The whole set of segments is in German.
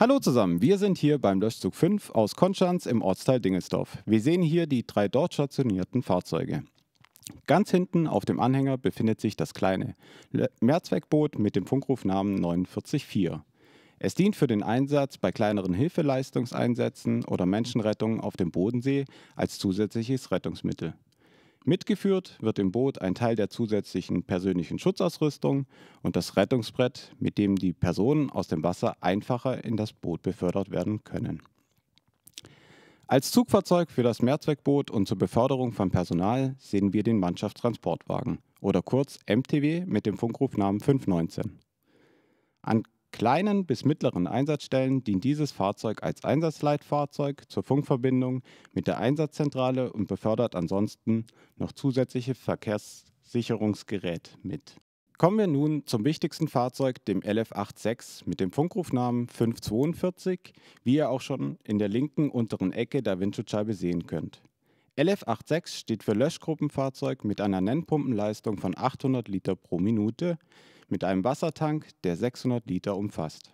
Hallo zusammen, wir sind hier beim Löschzug 5 aus Konstanz im Ortsteil Dingelsdorf. Wir sehen hier die drei dort stationierten Fahrzeuge. Ganz hinten auf dem Anhänger befindet sich das kleine Mehrzweckboot mit dem Funkrufnamen 494. Es dient für den Einsatz bei kleineren Hilfeleistungseinsätzen oder Menschenrettungen auf dem Bodensee als zusätzliches Rettungsmittel. Mitgeführt wird im Boot ein Teil der zusätzlichen persönlichen Schutzausrüstung und das Rettungsbrett, mit dem die Personen aus dem Wasser einfacher in das Boot befördert werden können. Als Zugfahrzeug für das Mehrzweckboot und zur Beförderung von Personal sehen wir den Mannschaftstransportwagen oder kurz MTW mit dem Funkrufnamen 519. An kleinen bis mittleren Einsatzstellen dient dieses Fahrzeug als Einsatzleitfahrzeug zur Funkverbindung mit der Einsatzzentrale und befördert ansonsten noch zusätzliche Verkehrssicherungsgerät mit. Kommen wir nun zum wichtigsten Fahrzeug, dem LF86 mit dem Funkrufnamen 542, wie ihr auch schon in der linken unteren Ecke der Windschutzscheibe sehen könnt. LF86 steht für Löschgruppenfahrzeug mit einer Nennpumpenleistung von 800 Liter pro Minute mit einem Wassertank, der 600 Liter umfasst.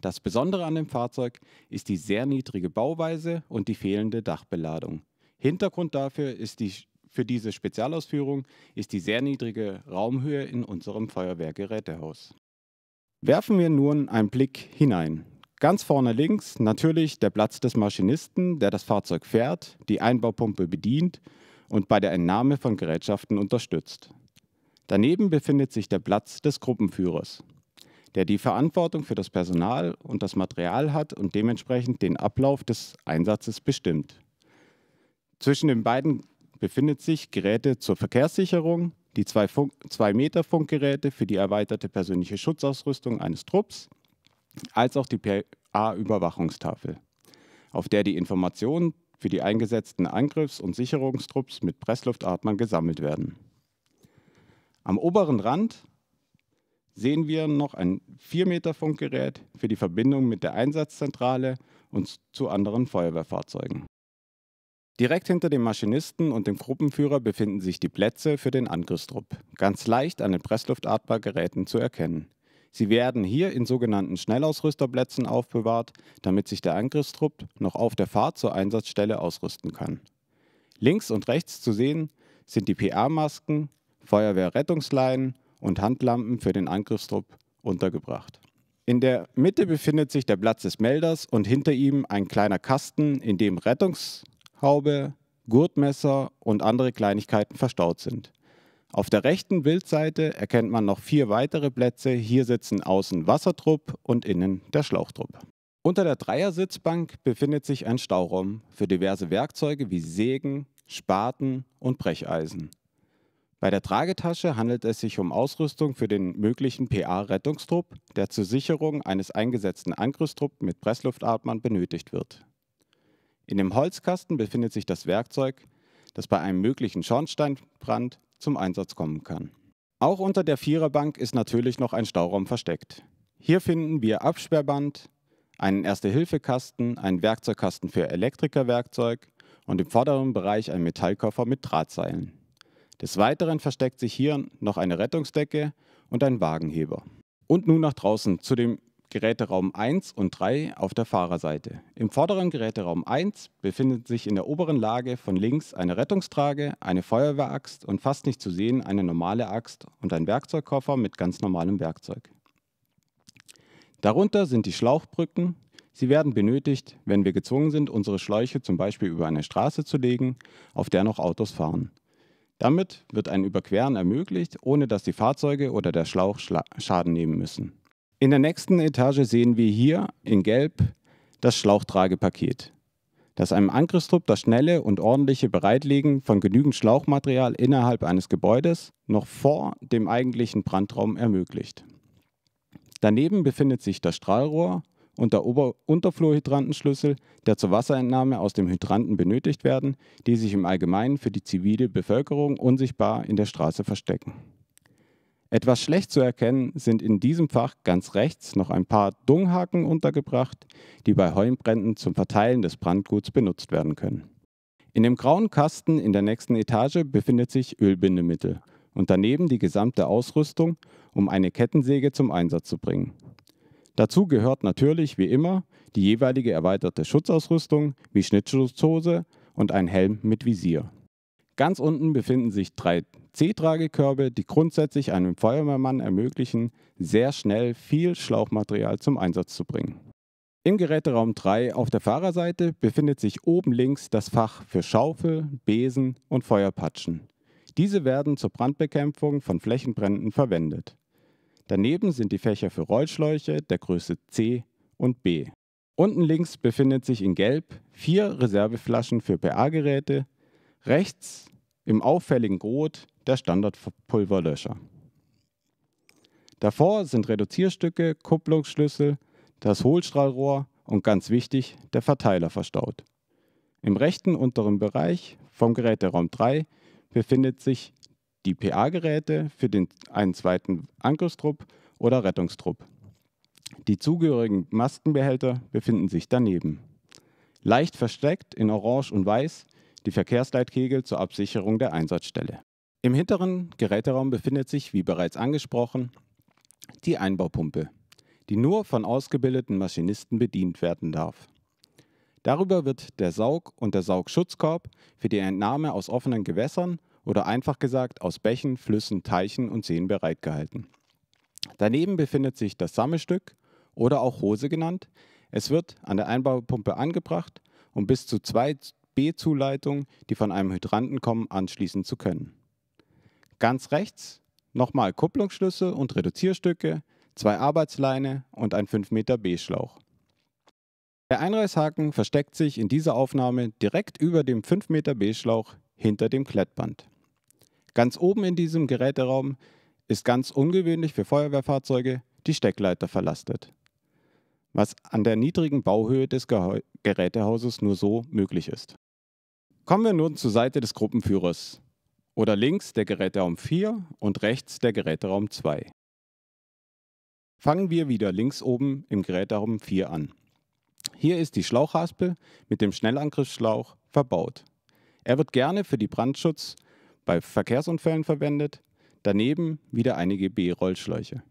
Das Besondere an dem Fahrzeug ist die sehr niedrige Bauweise und die fehlende Dachbeladung. Hintergrund dafür ist die, für diese Spezialausführung ist die sehr niedrige Raumhöhe in unserem Feuerwehrgerätehaus. Werfen wir nun einen Blick hinein. Ganz vorne links natürlich der Platz des Maschinisten, der das Fahrzeug fährt, die Einbaupumpe bedient und bei der Entnahme von Gerätschaften unterstützt. Daneben befindet sich der Platz des Gruppenführers, der die Verantwortung für das Personal und das Material hat und dementsprechend den Ablauf des Einsatzes bestimmt. Zwischen den beiden befindet sich Geräte zur Verkehrssicherung, die 2-Meter-Funkgeräte für die erweiterte persönliche Schutzausrüstung eines Trupps, als auch die PA-Überwachungstafel, auf der die Informationen für die eingesetzten Angriffs- und Sicherungstrupps mit Pressluftatmern gesammelt werden. Am oberen Rand sehen wir noch ein 4 Meter Funkgerät für die Verbindung mit der Einsatzzentrale und zu anderen Feuerwehrfahrzeugen. Direkt hinter dem Maschinisten und dem Gruppenführer befinden sich die Plätze für den Angriffstrupp, ganz leicht an den Pressluftatmbargeräten zu erkennen. Sie werden hier in sogenannten Schnellausrüsterplätzen aufbewahrt, damit sich der Angriffstrupp noch auf der Fahrt zur Einsatzstelle ausrüsten kann. Links und rechts zu sehen sind die PA-Masken, Feuerwehrrettungsleinen und Handlampen für den Angriffstrupp untergebracht. In der Mitte befindet sich der Platz des Melders und hinter ihm ein kleiner Kasten, in dem Rettungshaube, Gurtmesser und andere Kleinigkeiten verstaut sind. Auf der rechten Bildseite erkennt man noch vier weitere Plätze. Hier sitzen außen Wassertrupp und innen der Schlauchtrupp. Unter der Dreiersitzbank befindet sich ein Stauraum für diverse Werkzeuge wie Sägen, Spaten und Brecheisen. Bei der Tragetasche handelt es sich um Ausrüstung für den möglichen PA-Rettungstrupp, der zur Sicherung eines eingesetzten Angriffstrupps mit Pressluftatmern benötigt wird. In dem Holzkasten befindet sich das Werkzeug, das bei einem möglichen Schornsteinbrand zum Einsatz kommen kann. Auch unter der Viererbank ist natürlich noch ein Stauraum versteckt. Hier finden wir Absperrband, einen Erste-Hilfe-Kasten, einen Werkzeugkasten für Elektrikerwerkzeug und im vorderen Bereich einen Metallkoffer mit Drahtseilen. Des Weiteren versteckt sich hier noch eine Rettungsdecke und ein Wagenheber. Und nun nach draußen zu dem Geräteraum 1 und 3 auf der Fahrerseite. Im vorderen Geräteraum 1 befindet sich in der oberen Lage von links eine Rettungstrage, eine Feuerwehraxt und fast nicht zu sehen eine normale Axt und ein Werkzeugkoffer mit ganz normalem Werkzeug. Darunter sind die Schlauchbrücken. Sie werden benötigt, wenn wir gezwungen sind, unsere Schläuche zum Beispiel über eine Straße zu legen, auf der noch Autos fahren. Damit wird ein Überqueren ermöglicht, ohne dass die Fahrzeuge oder der Schlauch Schla Schaden nehmen müssen. In der nächsten Etage sehen wir hier in Gelb das Schlauchtragepaket, das einem Angriffstrupp das schnelle und ordentliche Bereitlegen von genügend Schlauchmaterial innerhalb eines Gebäudes noch vor dem eigentlichen Brandraum ermöglicht. Daneben befindet sich das Strahlrohr und der Ober Unterflurhydrantenschlüssel, der zur Wasserentnahme aus dem Hydranten benötigt werden, die sich im Allgemeinen für die zivile Bevölkerung unsichtbar in der Straße verstecken. Etwas schlecht zu erkennen sind in diesem Fach ganz rechts noch ein paar Dunghaken untergebracht, die bei Heumbrännden zum Verteilen des Brandguts benutzt werden können. In dem grauen Kasten in der nächsten Etage befindet sich Ölbindemittel und daneben die gesamte Ausrüstung, um eine Kettensäge zum Einsatz zu bringen. Dazu gehört natürlich wie immer die jeweilige erweiterte Schutzausrüstung wie Schnittschutzhose und ein Helm mit Visier. Ganz unten befinden sich drei C-Tragekörbe, die grundsätzlich einem Feuerwehrmann ermöglichen, sehr schnell viel Schlauchmaterial zum Einsatz zu bringen. Im Geräteraum 3 auf der Fahrerseite befindet sich oben links das Fach für Schaufel, Besen und Feuerpatschen. Diese werden zur Brandbekämpfung von Flächenbränden verwendet. Daneben sind die Fächer für Rollschläuche der Größe C und B. Unten links befindet sich in Gelb vier Reserveflaschen für PA-Geräte, rechts im auffälligen Rot der Standardpulverlöscher. Davor sind Reduzierstücke, Kupplungsschlüssel, das Hohlstrahlrohr und ganz wichtig der Verteiler verstaut. Im rechten unteren Bereich vom Geräteraum 3 befindet sich die PA-Geräte für den, einen zweiten Angriffstrupp oder Rettungstrupp. Die zugehörigen Maskenbehälter befinden sich daneben. Leicht versteckt in Orange und Weiß die Verkehrsleitkegel zur Absicherung der Einsatzstelle. Im hinteren Geräteraum befindet sich, wie bereits angesprochen, die Einbaupumpe, die nur von ausgebildeten Maschinisten bedient werden darf. Darüber wird der Saug und der Saugschutzkorb für die Entnahme aus offenen Gewässern oder einfach gesagt aus Bächen, Flüssen, Teichen und Seen bereitgehalten. Daneben befindet sich das Sammelstück oder auch Hose genannt. Es wird an der Einbaupumpe angebracht, um bis zu zwei B-Zuleitungen, die von einem Hydranten kommen, anschließen zu können. Ganz rechts nochmal Kupplungsschlüsse und Reduzierstücke, zwei Arbeitsleine und ein 5 Meter B-Schlauch. Der Einreißhaken versteckt sich in dieser Aufnahme direkt über dem 5 Meter B-Schlauch hinter dem Klettband. Ganz oben in diesem Geräteraum ist ganz ungewöhnlich für Feuerwehrfahrzeuge die Steckleiter verlastet, was an der niedrigen Bauhöhe des Ge Gerätehauses nur so möglich ist. Kommen wir nun zur Seite des Gruppenführers. Oder links der Geräteraum 4 und rechts der Geräteraum 2. Fangen wir wieder links oben im Geräteraum 4 an. Hier ist die Schlauchhaspel mit dem Schnellangriffsschlauch verbaut. Er wird gerne für die Brandschutz- bei Verkehrsunfällen verwendet, daneben wieder einige B-Rollschläuche.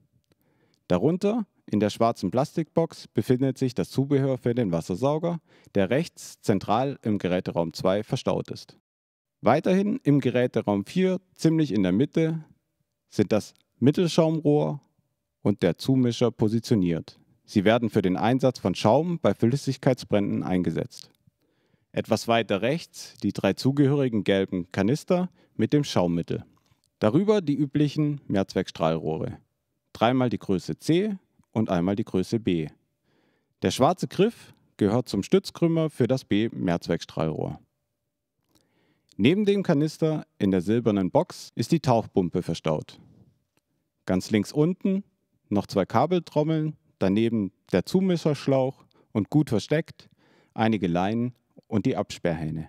Darunter in der schwarzen Plastikbox befindet sich das Zubehör für den Wassersauger, der rechts zentral im Geräteraum 2 verstaut ist. Weiterhin im Geräteraum 4, ziemlich in der Mitte, sind das Mittelschaumrohr und der Zumischer positioniert. Sie werden für den Einsatz von Schaum bei Flüssigkeitsbränden eingesetzt. Etwas weiter rechts die drei zugehörigen gelben Kanister mit dem Schaumittel. Darüber die üblichen Mehrzweckstrahlrohre. Dreimal die Größe C und einmal die Größe B. Der schwarze Griff gehört zum Stützkrümmer für das B-Mehrzweckstrahlrohr. Neben dem Kanister in der silbernen Box ist die Tauchpumpe verstaut. Ganz links unten noch zwei Kabeltrommeln, daneben der Zumischerschlauch und gut versteckt einige Leinen und die Absperrhähne.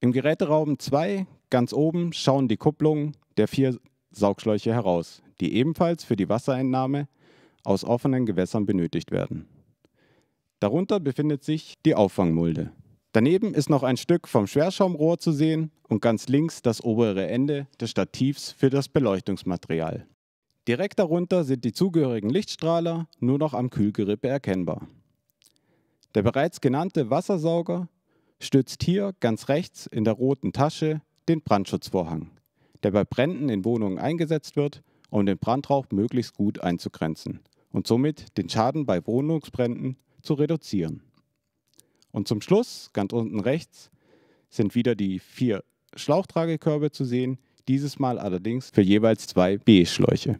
Im Geräteraum 2, ganz oben, schauen die Kupplungen der vier Saugschläuche heraus, die ebenfalls für die Wassereinnahme aus offenen Gewässern benötigt werden. Darunter befindet sich die Auffangmulde. Daneben ist noch ein Stück vom Schwerschaumrohr zu sehen und ganz links das obere Ende des Stativs für das Beleuchtungsmaterial. Direkt darunter sind die zugehörigen Lichtstrahler nur noch am Kühlgerippe erkennbar. Der bereits genannte Wassersauger stützt hier ganz rechts in der roten Tasche den Brandschutzvorhang, der bei Bränden in Wohnungen eingesetzt wird, um den Brandrauch möglichst gut einzugrenzen und somit den Schaden bei Wohnungsbränden zu reduzieren. Und zum Schluss, ganz unten rechts, sind wieder die vier Schlauchtragekörbe zu sehen, dieses Mal allerdings für jeweils zwei B-Schläuche.